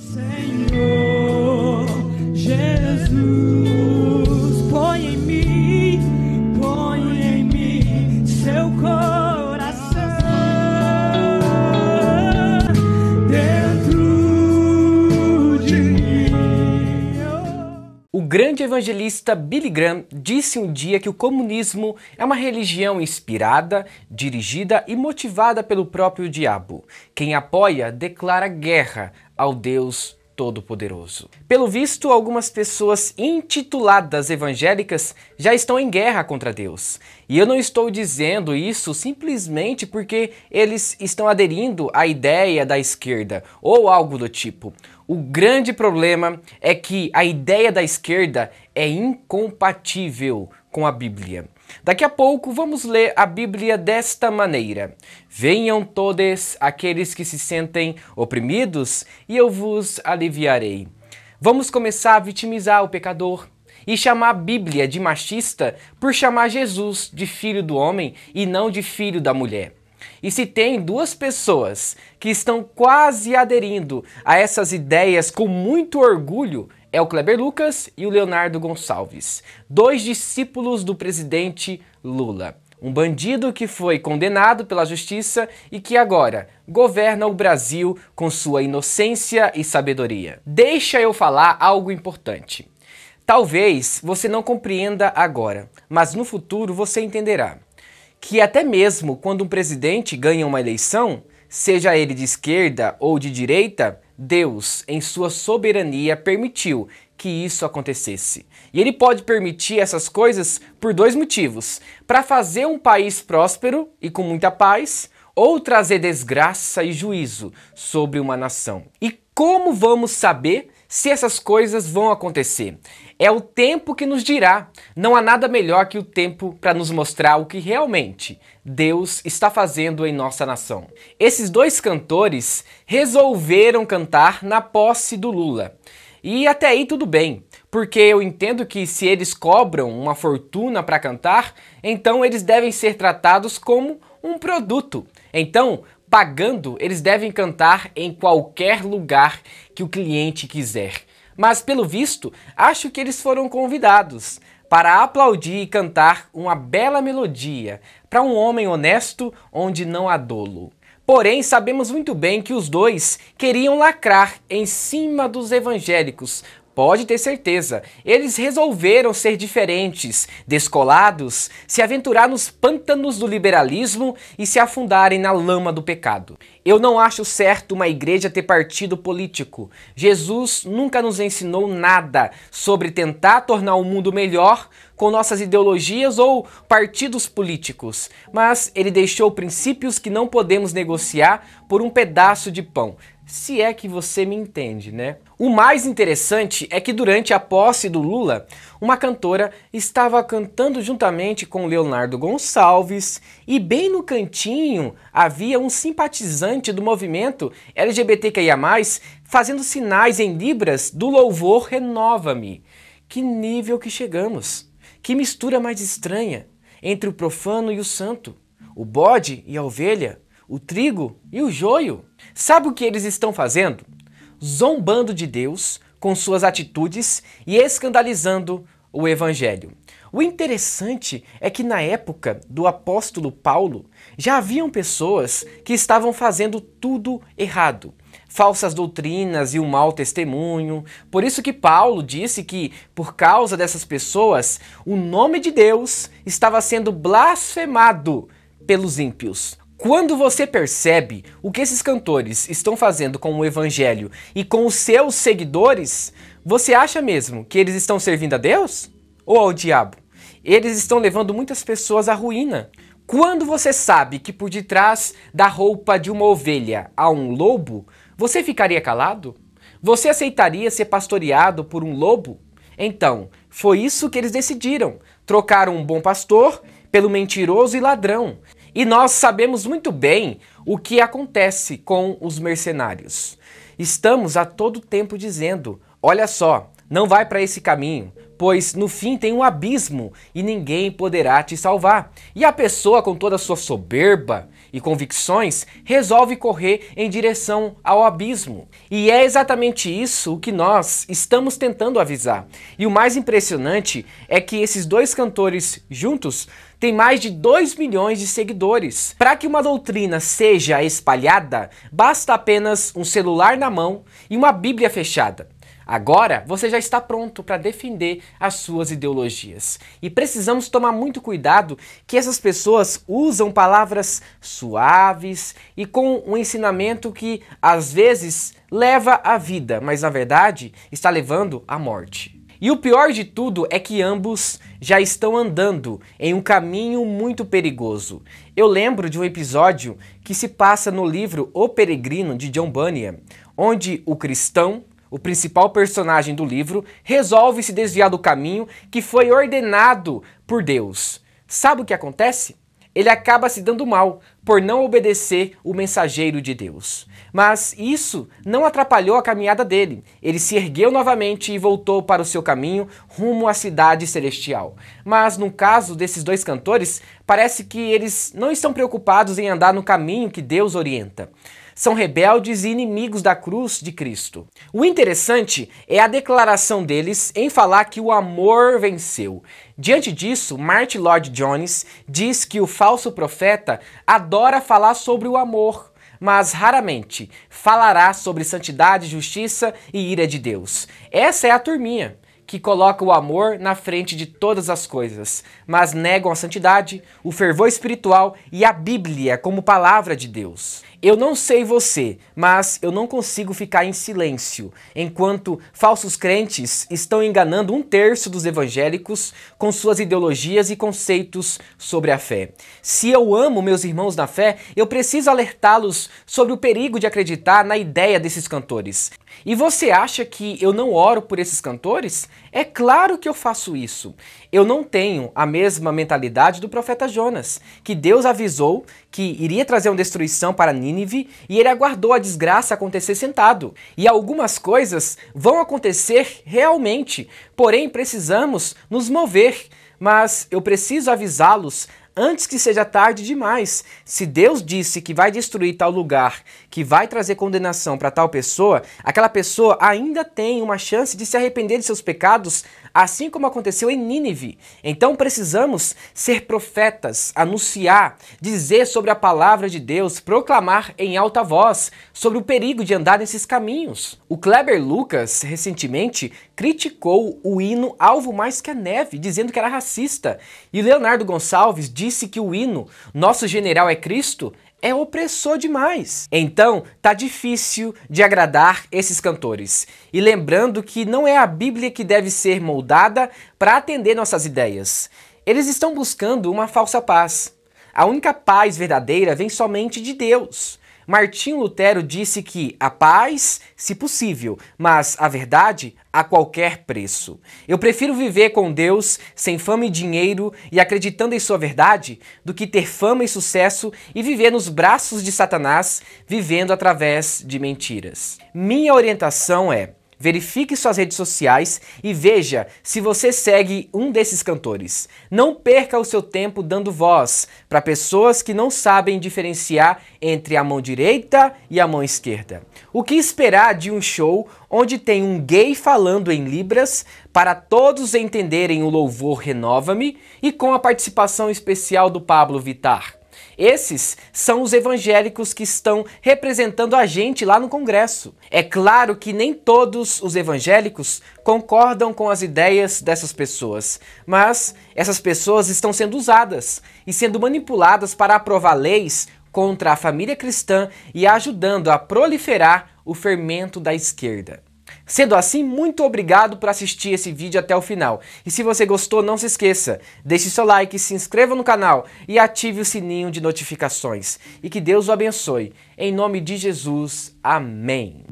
Senhor. grande evangelista Billy Graham disse um dia que o comunismo é uma religião inspirada, dirigida e motivada pelo próprio diabo. Quem apoia declara guerra ao Deus Todo-Poderoso. Pelo visto, algumas pessoas intituladas evangélicas já estão em guerra contra Deus. E eu não estou dizendo isso simplesmente porque eles estão aderindo à ideia da esquerda ou algo do tipo. O grande problema é que a ideia da esquerda é incompatível com a Bíblia. Daqui a pouco vamos ler a Bíblia desta maneira: Venham todos aqueles que se sentem oprimidos, e eu vos aliviarei. Vamos começar a vitimizar o pecador e chamar a Bíblia de machista por chamar Jesus de filho do homem e não de filho da mulher. E se tem duas pessoas que estão quase aderindo a essas ideias com muito orgulho, é o Kleber Lucas e o Leonardo Gonçalves, dois discípulos do presidente Lula. Um bandido que foi condenado pela justiça e que agora governa o Brasil com sua inocência e sabedoria. Deixa eu falar algo importante. Talvez você não compreenda agora, mas no futuro você entenderá que até mesmo quando um presidente ganha uma eleição, seja ele de esquerda ou de direita, Deus, em sua soberania, permitiu que isso acontecesse. E ele pode permitir essas coisas por dois motivos: para fazer um país próspero e com muita paz, ou trazer desgraça e juízo sobre uma nação. E como vamos saber se essas coisas vão acontecer? É o tempo que nos dirá. Não há nada melhor que o tempo para nos mostrar o que realmente Deus está fazendo em nossa nação. Esses dois cantores resolveram cantar na posse do Lula. E até aí tudo bem, porque eu entendo que se eles cobram uma fortuna para cantar, então eles devem ser tratados como um produto. Então, pagando, eles devem cantar em qualquer lugar que o cliente quiser mas pelo visto, acho que eles foram convidados para aplaudir e cantar uma bela melodia para um homem honesto onde não há dolo. Porém, sabemos muito bem que os dois queriam lacrar em cima dos evangélicos Pode ter certeza, eles resolveram ser diferentes, descolados, se aventurar nos pântanos do liberalismo e se afundarem na lama do pecado. Eu não acho certo uma igreja ter partido político. Jesus nunca nos ensinou nada sobre tentar tornar o mundo melhor com nossas ideologias ou partidos políticos, mas ele deixou princípios que não podemos negociar por um pedaço de pão se é que você me entende, né? O mais interessante é que durante a posse do Lula, uma cantora estava cantando juntamente com Leonardo Gonçalves e bem no cantinho havia um simpatizante do movimento LGBTQIA+, fazendo sinais em libras do louvor Renova-me. Que nível que chegamos! Que mistura mais estranha entre o profano e o santo, o bode e a ovelha, o trigo e o joio. Sabe o que eles estão fazendo? Zombando de Deus com suas atitudes e escandalizando o evangelho. O interessante é que na época do apóstolo Paulo já haviam pessoas que estavam fazendo tudo errado. Falsas doutrinas e um mau testemunho. Por isso que Paulo disse que, por causa dessas pessoas, o nome de Deus estava sendo blasfemado pelos ímpios. Quando você percebe o que esses cantores estão fazendo com o evangelho e com os seus seguidores, você acha mesmo que eles estão servindo a Deus ou ao diabo? Eles estão levando muitas pessoas à ruína. Quando você sabe que por detrás da roupa de uma ovelha há um lobo, você ficaria calado? Você aceitaria ser pastoreado por um lobo? Então, foi isso que eles decidiram: trocaram um bom pastor pelo mentiroso e ladrão. E nós sabemos muito bem o que acontece com os mercenários. Estamos a todo tempo dizendo: olha só, não vai para esse caminho, pois no fim tem um abismo e ninguém poderá te salvar. E a pessoa, com toda a sua soberba, e convicções, resolve correr em direção ao abismo. E é exatamente isso o que nós estamos tentando avisar. E o mais impressionante é que esses dois cantores juntos têm mais de 2 milhões de seguidores. Para que uma doutrina seja espalhada, basta apenas um celular na mão e uma Bíblia fechada. Agora você já está pronto para defender as suas ideologias. E precisamos tomar muito cuidado que essas pessoas usam palavras suaves e com um ensinamento que às vezes leva à vida, mas na verdade está levando à morte. E o pior de tudo é que ambos já estão andando em um caminho muito perigoso. Eu lembro de um episódio que se passa no livro O Peregrino de John Bunyan, onde o cristão o principal personagem do livro, resolve se desviar do caminho que foi ordenado por Deus. Sabe o que acontece? Ele acaba se dando mal por não obedecer o mensageiro de Deus. Mas isso não atrapalhou a caminhada dele. Ele se ergueu novamente e voltou para o seu caminho rumo à cidade celestial. Mas no caso desses dois cantores, parece que eles não estão preocupados em andar no caminho que Deus orienta são rebeldes e inimigos da cruz de Cristo. O interessante é a declaração deles em falar que o amor venceu. Diante disso, Martin Lloyd Jones diz que o falso profeta adora falar sobre o amor mas raramente falará sobre santidade, justiça e ira de Deus. Essa é a turminha que coloca o amor na frente de todas as coisas, mas negam a santidade, o fervor espiritual e a Bíblia como palavra de Deus. Eu não sei você, mas eu não consigo ficar em silêncio enquanto falsos crentes estão enganando um terço dos evangélicos com suas ideologias e conceitos sobre a fé. Se eu amo meus irmãos na fé, eu preciso alertá-los sobre o perigo de acreditar na ideia desses cantores. E você acha que eu não oro por esses cantores? É claro que eu faço isso. Eu não tenho a mesma mentalidade do profeta Jonas, que Deus avisou que iria trazer uma destruição para Nínive e ele aguardou a desgraça acontecer sentado. E algumas coisas vão acontecer realmente, porém precisamos nos mover mas eu preciso avisá-los antes que seja tarde demais. Se Deus disse que vai destruir tal lugar, que vai trazer condenação para tal pessoa, aquela pessoa ainda tem uma chance de se arrepender de seus pecados assim como aconteceu em Nínive. Então precisamos ser profetas, anunciar, dizer sobre a palavra de Deus, proclamar em alta voz sobre o perigo de andar nesses caminhos. O Kleber Lucas, recentemente, criticou o hino Alvo Mais Que a Neve, dizendo que era racista. E Leonardo Gonçalves disse que o hino Nosso General é Cristo é opressor demais. Então, tá difícil de agradar esses cantores. E lembrando que não é a Bíblia que deve ser moldada para atender nossas ideias. Eles estão buscando uma falsa paz. A única paz verdadeira vem somente de Deus. Martim Lutero disse que a paz, se possível, mas a verdade a qualquer preço. Eu prefiro viver com Deus, sem fama e dinheiro e acreditando em sua verdade, do que ter fama e sucesso e viver nos braços de Satanás, vivendo através de mentiras. Minha orientação é: verifique suas redes sociais e veja se você segue um desses cantores. Não perca o seu tempo dando voz para pessoas que não sabem diferenciar entre a mão direita e a mão esquerda. O que esperar de um show onde tem um gay falando em Libras para todos entenderem o louvor Renova-me e com a participação especial do Pablo Vitar? Esses são os evangélicos que estão representando a gente lá no Congresso. É claro que nem todos os evangélicos concordam com as ideias dessas pessoas, mas essas pessoas estão sendo usadas e sendo manipuladas para aprovar leis contra a família cristã e ajudando a proliferar o fermento da esquerda. Sendo assim, muito obrigado por assistir esse vídeo até o final. E se você gostou, não se esqueça, deixe seu like, se inscreva no canal e ative o sininho de notificações. E que Deus o abençoe. Em nome de Jesus, amém.